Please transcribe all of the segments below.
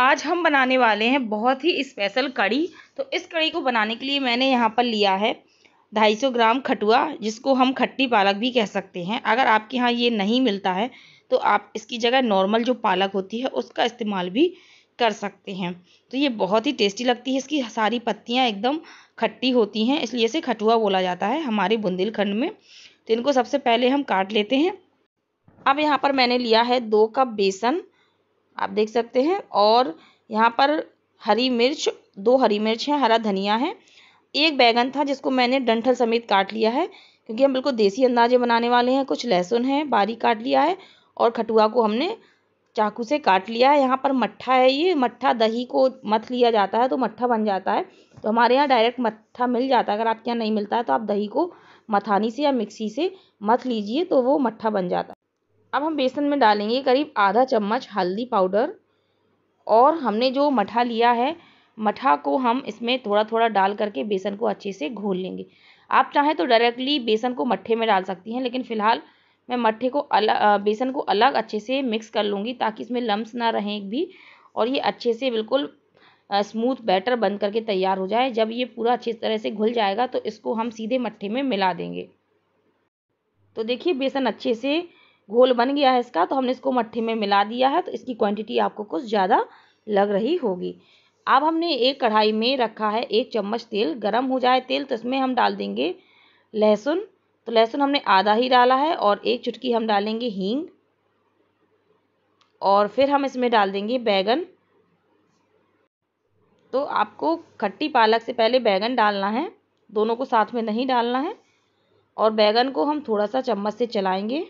आज हम बनाने वाले हैं बहुत ही स्पेशल कड़ी तो इस कड़ी को बनाने के लिए मैंने यहाँ पर लिया है 250 ग्राम खटुआ जिसको हम खट्टी पालक भी कह सकते हैं अगर आपके यहाँ ये नहीं मिलता है तो आप इसकी जगह नॉर्मल जो पालक होती है उसका इस्तेमाल भी कर सकते हैं तो ये बहुत ही टेस्टी लगती है इसकी सारी पत्तियाँ एकदम खट्टी होती हैं इसलिए इसे खटुआ बोला जाता है हमारे बुंदेलखंड में तो इनको सबसे पहले हम काट लेते हैं अब यहाँ पर मैंने लिया है दो कप बेसन आप देख सकते हैं और यहाँ पर हरी मिर्च दो हरी मिर्च हैं हरा धनिया है एक बैगन था जिसको मैंने डंठल समेत काट लिया है क्योंकि हम बिल्कुल देसी अंदाजे बनाने वाले हैं कुछ लहसुन है बारीक काट लिया है और खटुआ को हमने चाकू से काट लिया है यहाँ पर मट्ठा है ये मट्ठा दही को मथ लिया जाता है तो मट्ठा बन जाता है तो हमारे यहाँ डायरेक्ट मट्ठा मिल जाता है अगर आपके यहाँ नहीं मिलता है तो आप दही को मथानी से या मिक्सी से मथ लीजिए तो वो मट्ठा बन जाता है अब हम बेसन में डालेंगे करीब आधा चम्मच हल्दी पाउडर और हमने जो मठा लिया है मठा को हम इसमें थोड़ा थोड़ा डाल करके बेसन को अच्छे से घोल लेंगे आप चाहें तो डायरेक्टली बेसन को मट्ठे में डाल सकती हैं लेकिन फ़िलहाल मैं मट्ठे को अलग बेसन को अलग अच्छे से मिक्स कर लूँगी ताकि इसमें लम्ब ना रहें भी और ये अच्छे से बिल्कुल स्मूथ बैटर बन करके तैयार हो जाए जब ये पूरा अच्छी तरह से घुल जाएगा तो इसको हम सीधे मट्ठे में मिला देंगे तो देखिए बेसन अच्छे से घोल बन गया है इसका तो हमने इसको मट्ठी में मिला दिया है तो इसकी क्वांटिटी आपको कुछ ज़्यादा लग रही होगी अब हमने एक कढ़ाई में रखा है एक चम्मच तेल गरम हो जाए तेल तो इसमें हम डाल देंगे लहसुन तो लहसुन हमने आधा ही डाला है और एक चुटकी हम डालेंगे हींग और फिर हम इसमें डाल देंगे बैगन तो आपको खट्टी पालक से पहले बैगन डालना है दोनों को साथ में नहीं डालना है और बैगन को हम थोड़ा सा चम्मच से चलाएंगे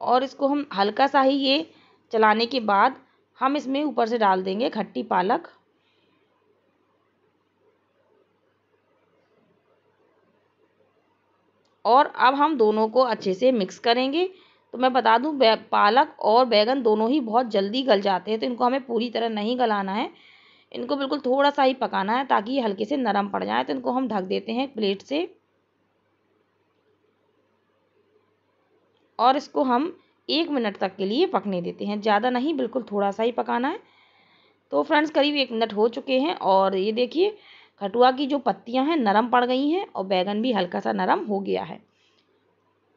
और इसको हम हल्का सा ही ये चलाने के बाद हम इसमें ऊपर से डाल देंगे खट्टी पालक और अब हम दोनों को अच्छे से मिक्स करेंगे तो मैं बता दूं पालक और बैगन दोनों ही बहुत जल्दी गल जाते हैं तो इनको हमें पूरी तरह नहीं गलाना है इनको बिल्कुल थोड़ा सा ही पकाना है ताकि ये हल्के से नरम पड़ जाए तो इनको हम ढक देते हैं प्लेट से और इसको हम एक मिनट तक के लिए पकने देते हैं ज़्यादा नहीं बिल्कुल थोड़ा सा ही पकाना है तो फ्रेंड्स करीब एक मिनट हो चुके हैं और ये देखिए खटुआ की जो पत्तियां हैं नरम पड़ गई हैं और बैगन भी हल्का सा नरम हो गया है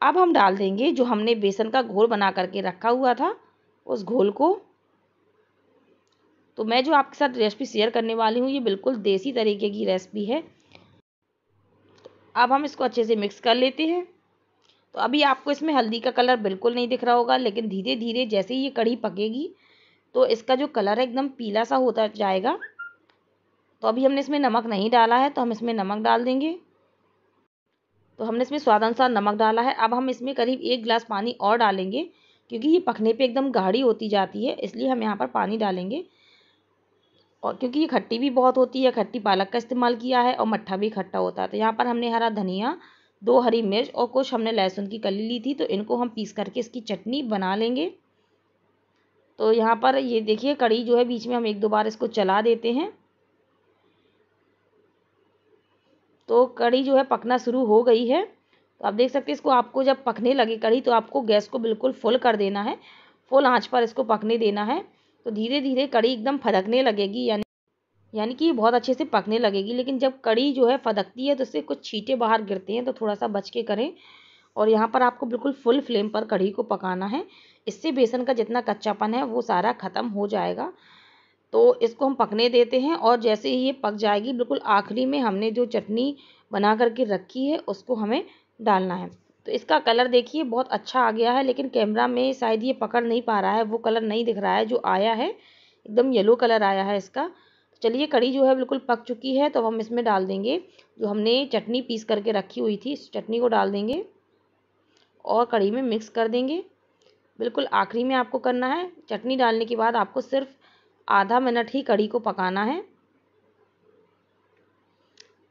अब हम डाल देंगे जो हमने बेसन का घोल बना करके रखा हुआ था उस घोल को तो मैं जो आपके साथ रेसिपी शेयर करने वाली हूँ ये बिल्कुल देसी तरीके की रेसिपी है अब हम इसको अच्छे से मिक्स कर लेते हैं तो अभी आपको इसमें हल्दी का कलर बिल्कुल नहीं दिख रहा होगा लेकिन धीरे धीरे जैसे ही ये कढ़ी पकेगी तो इसका जो कलर है एकदम पीला सा होता जाएगा तो अभी हमने इसमें नमक नहीं डाला है तो हम इसमें नमक डाल देंगे तो हमने इसमें स्वाद अनुसार नमक डाला है अब हम इसमें करीब एक गिलास पानी और डालेंगे क्योंकि ये पकने पे एकदम गाढ़ी होती जाती है इसलिए हम यहाँ पर पानी डालेंगे और क्योंकि ये खट्टी भी बहुत होती है खट्टी पालक का इस्तेमाल किया है और मट्ठा भी खट्टा होता है तो यहाँ पर हमने हरा धनिया दो हरी मिर्च और कुछ हमने लहसुन की कली ली थी तो इनको हम पीस करके इसकी चटनी बना लेंगे तो यहाँ पर ये देखिए कड़ी जो है बीच में हम एक दो बार इसको चला देते हैं तो कड़ी जो है पकना शुरू हो गई है तो आप देख सकते हैं इसको आपको जब पकने लगे कड़ी तो आपको गैस को बिल्कुल फुल कर देना है फुल आंच पर इसको पकने देना है तो धीरे धीरे कड़ी एकदम फदकने लगेगी यानी यानी कि बहुत अच्छे से पकने लगेगी लेकिन जब कड़ी जो है फदकती है तो इससे कुछ छीटे बाहर गिरते हैं तो थोड़ा सा बच के करें और यहाँ पर आपको बिल्कुल फुल फ्लेम पर कढ़ी को पकाना है इससे बेसन का जितना कच्चापन है वो सारा ख़त्म हो जाएगा तो इसको हम पकने देते हैं और जैसे ही ये पक जाएगी बिल्कुल आखिरी में हमने जो चटनी बना करके रखी है उसको हमें डालना है तो इसका कलर देखिए बहुत अच्छा आ गया है लेकिन कैमरा में शायद ये पकड़ नहीं पा रहा है वो कलर नहीं दिख रहा है जो आया है एकदम येलो कलर आया है इसका तो चलिए कड़ी जो है बिल्कुल पक चुकी है तो हम इसमें डाल देंगे जो हमने चटनी पीस करके रखी हुई थी इस चटनी को डाल देंगे और कड़ी में मिक्स कर देंगे बिल्कुल आखिरी में आपको करना है चटनी डालने के बाद आपको सिर्फ आधा मिनट ही कड़ी को पकाना है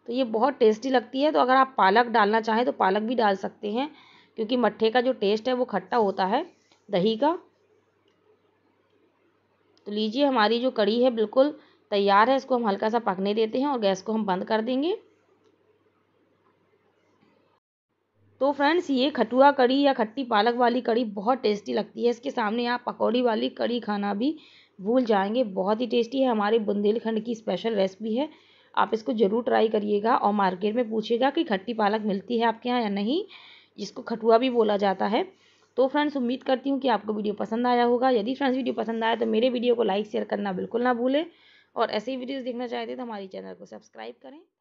तो ये बहुत टेस्टी लगती है तो अगर आप पालक डालना चाहें तो पालक भी डाल सकते हैं क्योंकि मट्ठे का जो टेस्ट है वो खट्टा होता है दही का तो लीजिए हमारी जो कड़ी है बिल्कुल तैयार है इसको हम हल्का सा पकने देते हैं और गैस को हम बंद कर देंगे तो फ्रेंड्स ये खटुआ कड़ी या खट्टी पालक वाली कड़ी बहुत टेस्टी लगती है इसके सामने आप पकौड़ी वाली कड़ी खाना भी भूल जाएंगे बहुत ही टेस्टी है हमारे बुंदेलखंड की स्पेशल रेसिपी है आप इसको ज़रूर ट्राई करिएगा और मार्केट में पूछिएगा कि खट्टी पालक मिलती है आपके यहाँ या नहीं जिसको खटुआ भी बोला जाता है तो फ्रेंड्स उम्मीद करती हूँ कि आपको वीडियो पसंद आया होगा यदि फ्रेंड्स वीडियो पसंद आया तो मेरे वीडियो को लाइक शेयर करना बिल्कुल ना भूलें और ऐसी वीडियोस देखना चाहते हैं तो हमारे चैनल को सब्सक्राइब करें